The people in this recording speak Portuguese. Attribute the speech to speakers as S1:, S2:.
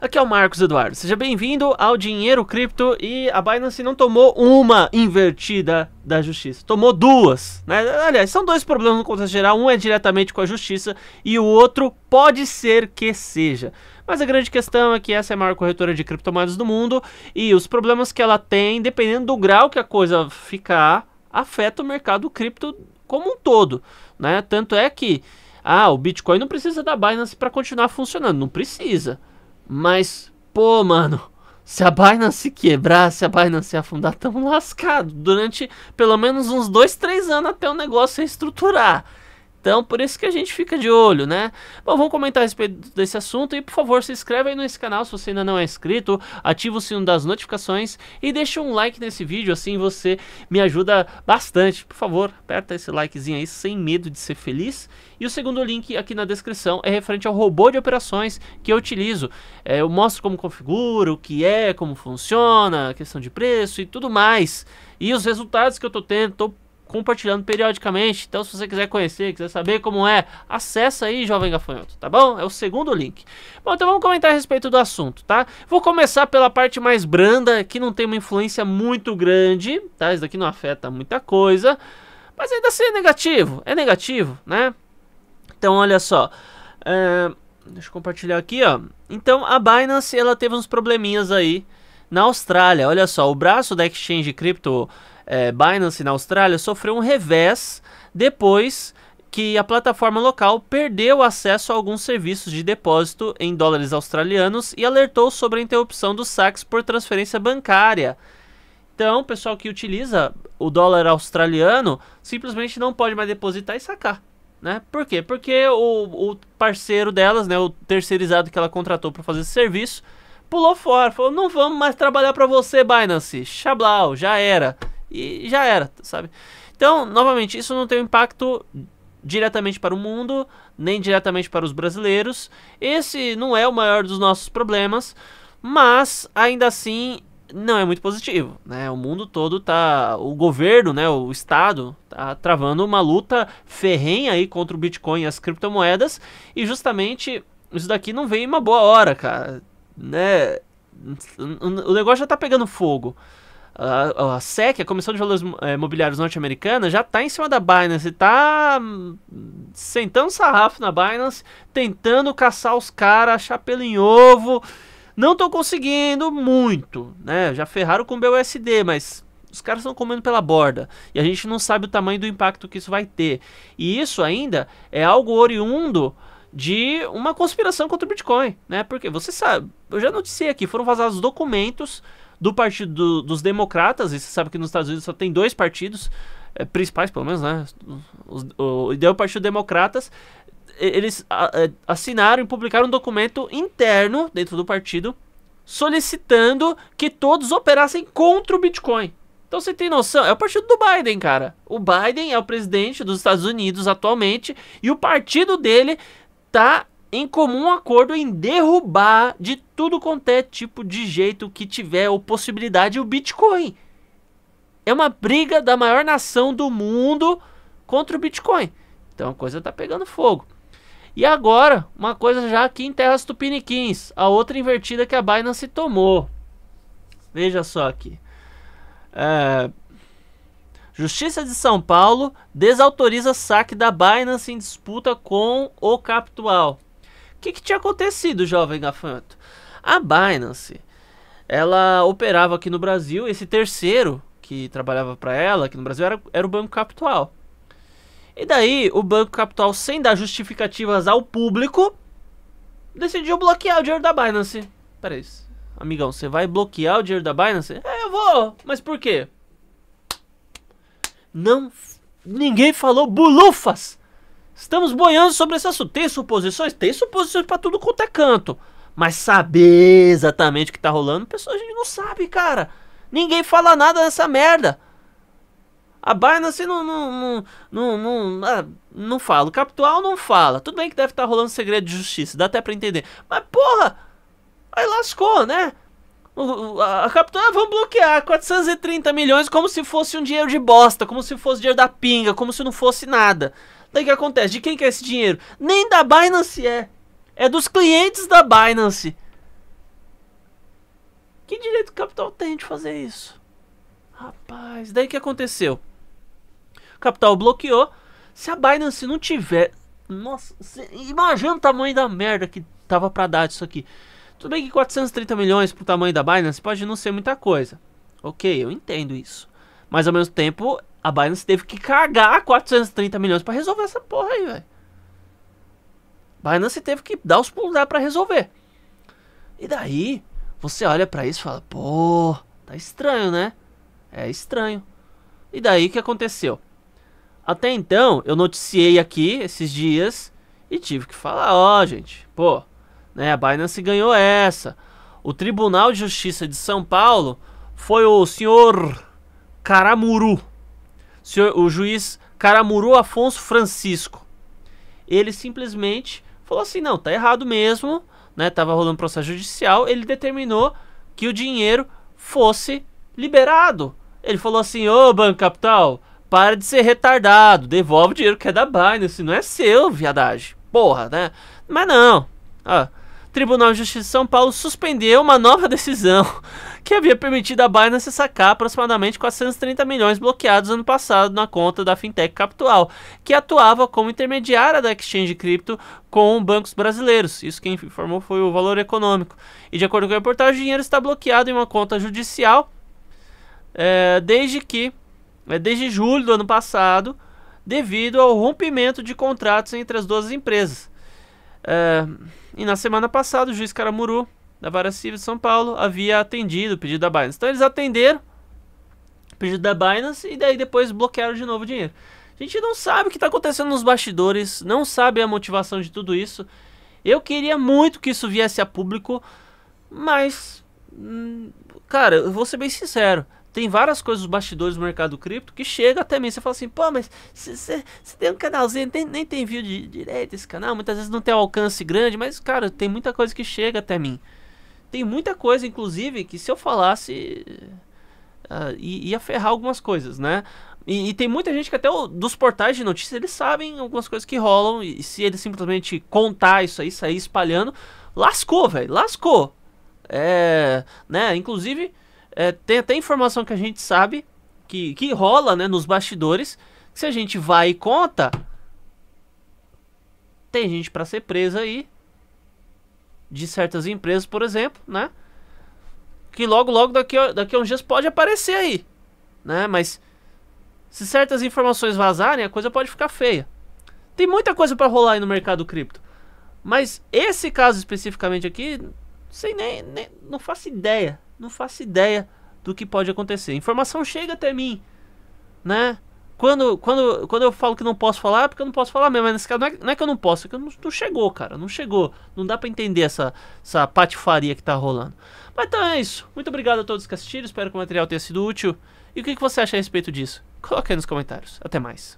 S1: Aqui é o Marcos Eduardo. Seja bem-vindo ao Dinheiro Cripto e a Binance não tomou uma invertida da justiça, tomou duas, né? Aliás, são dois problemas no contexto geral, um é diretamente com a justiça e o outro pode ser que seja. Mas a grande questão é que essa é a maior corretora de criptomoedas do mundo e os problemas que ela tem, dependendo do grau que a coisa ficar, afeta o mercado cripto como um todo, né? Tanto é que ah, o Bitcoin não precisa da Binance para continuar funcionando, não precisa. Mas, pô, mano, se a Binance se quebrar, se a Binance se afundar, estamos lascados durante pelo menos uns dois três anos até o negócio se estruturar. Então, por isso que a gente fica de olho, né? Bom, vamos comentar a respeito desse assunto e, por favor, se inscreve aí nesse canal se você ainda não é inscrito, ativa o sino das notificações e deixa um like nesse vídeo, assim você me ajuda bastante. Por favor, aperta esse likezinho aí sem medo de ser feliz. E o segundo link aqui na descrição é referente ao robô de operações que eu utilizo. É, eu mostro como configuro, o que é, como funciona, questão de preço e tudo mais. E os resultados que eu tô tendo, tô compartilhando periodicamente. Então, se você quiser conhecer, quiser saber como é, acessa aí, Jovem Gafanhoto, tá bom? É o segundo link. Bom, então vamos comentar a respeito do assunto, tá? Vou começar pela parte mais branda, que não tem uma influência muito grande, tá? Isso daqui não afeta muita coisa, mas ainda assim é negativo, é negativo, né? Então, olha só. É... Deixa eu compartilhar aqui, ó. Então, a Binance, ela teve uns probleminhas aí na Austrália. Olha só, o braço da exchange cripto é, Binance na Austrália sofreu um revés depois que a plataforma local perdeu acesso a alguns serviços de depósito em dólares australianos e alertou sobre a interrupção dos saques por transferência bancária. Então, o pessoal que utiliza o dólar australiano simplesmente não pode mais depositar e sacar. Né? Por quê? Porque o, o parceiro delas, né, o terceirizado que ela contratou para fazer esse serviço, pulou fora, falou: não vamos mais trabalhar para você, Binance. Xablau, já era e já era, sabe? Então, novamente, isso não tem um impacto diretamente para o mundo, nem diretamente para os brasileiros. Esse não é o maior dos nossos problemas, mas ainda assim não é muito positivo, né? O mundo todo tá, o governo, né, o estado tá travando uma luta ferrenha aí contra o Bitcoin e as criptomoedas e justamente isso daqui não vem uma boa hora, cara, né? O negócio já tá pegando fogo a, a SEC, a Comissão de Valores Imobiliários eh, Mobiliários Norte-Americana, já está em cima da Binance, está hum, sentando sarrafo na Binance, tentando caçar os caras, chapéu em ovo. Não estão conseguindo muito, né? Já ferraram com o BUSD, mas os caras estão comendo pela borda e a gente não sabe o tamanho do impacto que isso vai ter. E isso ainda é algo oriundo de uma conspiração contra o Bitcoin, né? Porque você sabe, eu já noticiei aqui, foram vazados documentos do Partido do, dos Democratas, e você sabe que nos Estados Unidos só tem dois partidos é, principais, pelo menos, né? Os, o, e daí o Partido Democratas, eles a, a, é, assinaram e publicaram um documento interno dentro do partido solicitando que todos operassem contra o Bitcoin. Então você tem noção, é o partido do Biden, cara. O Biden é o presidente dos Estados Unidos atualmente e o partido dele tá em comum acordo em derrubar de tudo quanto é tipo de jeito que tiver ou possibilidade o Bitcoin. É uma briga da maior nação do mundo contra o Bitcoin. Então a coisa tá pegando fogo. E agora, uma coisa já aqui em terras tupiniquins, a outra invertida que a Binance tomou. Veja só aqui. É... Justiça de São Paulo desautoriza saque da Binance em disputa com o Capital. O que, que tinha acontecido, jovem gafanhoto? A Binance, ela operava aqui no Brasil, esse terceiro que trabalhava para ela aqui no Brasil era, era o Banco Capital. E daí, o Banco Capital, sem dar justificativas ao público, decidiu bloquear o dinheiro da Binance. Peraí, amigão, você vai bloquear o dinheiro da Binance? É, eu vou, mas por quê? Não, ninguém falou bulufas Estamos boiando sobre esse assunto. Tem suposições? Tem suposições para tudo quanto é canto. Mas saber exatamente o que tá rolando, pessoal, a gente não sabe, cara. Ninguém fala nada dessa merda. A Binance não, não, não, não, não, ah, fala. O Capital não fala. Tudo bem que deve estar tá rolando segredo de justiça, dá até pra entender. Mas, porra, aí lascou, né? A Capital, ah, vamos bloquear 430 milhões como se fosse um dinheiro de bosta, como se fosse dinheiro da pinga, como se não fosse nada. Daí que acontece? De quem que é esse dinheiro? Nem da Binance é. É dos clientes da Binance. Que direito o capital tem de fazer isso? Rapaz, daí que aconteceu? O capital bloqueou. Se a Binance não tiver. Nossa, imagina o tamanho da merda que tava pra dar isso aqui. Tudo bem que 430 milhões pro tamanho da Binance pode não ser muita coisa. Ok, eu entendo isso. Mas ao mesmo tempo a Binance teve que cagar 430 milhões para resolver essa porra aí, velho. Binance teve que dar os pulos para resolver. E daí, você olha para isso e fala: "Pô, tá estranho, né?" É estranho. E daí o que aconteceu? Até então, eu noticiei aqui esses dias e tive que falar, ó, oh, gente, pô, né, a Binance ganhou essa. O Tribunal de Justiça de São Paulo foi o senhor Caramuru, senhor, o juiz Caramuru Afonso Francisco. Ele simplesmente falou assim: não, tá errado mesmo, né? Tava rolando um processo judicial. Ele determinou que o dinheiro fosse liberado. Ele falou assim: ô, Banco Capital, para de ser retardado, devolve o dinheiro que é da Binance, não é seu, viadagem. Porra, né? Mas não. Ah, Tribunal de Justiça de São Paulo suspendeu uma nova decisão que havia permitido a Binance sacar aproximadamente 430 milhões bloqueados ano passado na conta da fintech Capital, que atuava como intermediária da exchange cripto com bancos brasileiros. Isso quem informou foi o Valor Econômico. E de acordo com a reportagem, o dinheiro está bloqueado em uma conta judicial é, desde que, é, desde julho do ano passado, devido ao rompimento de contratos entre as duas empresas. É, e na semana passada, o juiz Caramuru, da Vara Civil de São Paulo, havia atendido o pedido da Binance. Então eles atenderam o pedido da Binance e daí depois bloquearam de novo o dinheiro. A gente não sabe o que está acontecendo nos bastidores, não sabe a motivação de tudo isso. Eu queria muito que isso viesse a público, mas. Hum, cara, eu vou ser bem sincero tem várias coisas, os bastidores do mercado cripto, que chega até mim. Você fala assim, pô, mas você tem um canalzinho, nem, nem tem view de, direito esse canal, muitas vezes não tem alcance grande, mas, cara, tem muita coisa que chega até mim. Tem muita coisa, inclusive, que se eu falasse. Uh, ia ferrar algumas coisas, né? E, e, tem muita gente que até o, dos portais de notícias eles sabem algumas coisas que rolam. E, e se ele simplesmente contar isso aí, sair espalhando, lascou, velho, lascou. É, né? Inclusive, é, tem até informação que a gente sabe que, que rola né, nos bastidores. se a gente vai e conta, tem gente para ser presa aí de certas empresas, por exemplo, né? Que logo, logo daqui a, daqui a uns dias pode aparecer aí, né? Mas se certas informações vazarem, a coisa pode ficar feia. Tem muita coisa para rolar aí no mercado cripto, mas esse caso especificamente aqui, sei nem, nem não faço ideia não faço ideia do que pode acontecer. Informação chega até mim, né? Quando, quando, quando eu falo que não posso falar, é porque eu não posso falar mesmo. Mas nesse caso, não é, não é que eu não posso, é que não, não, chegou, cara. Não chegou. Não dá para entender essa, essa patifaria que tá rolando. Mas então é isso. Muito obrigado a todos que assistiram. Espero que o material tenha sido útil. E o que, que você acha a respeito disso? Coloque aí nos comentários. Até mais.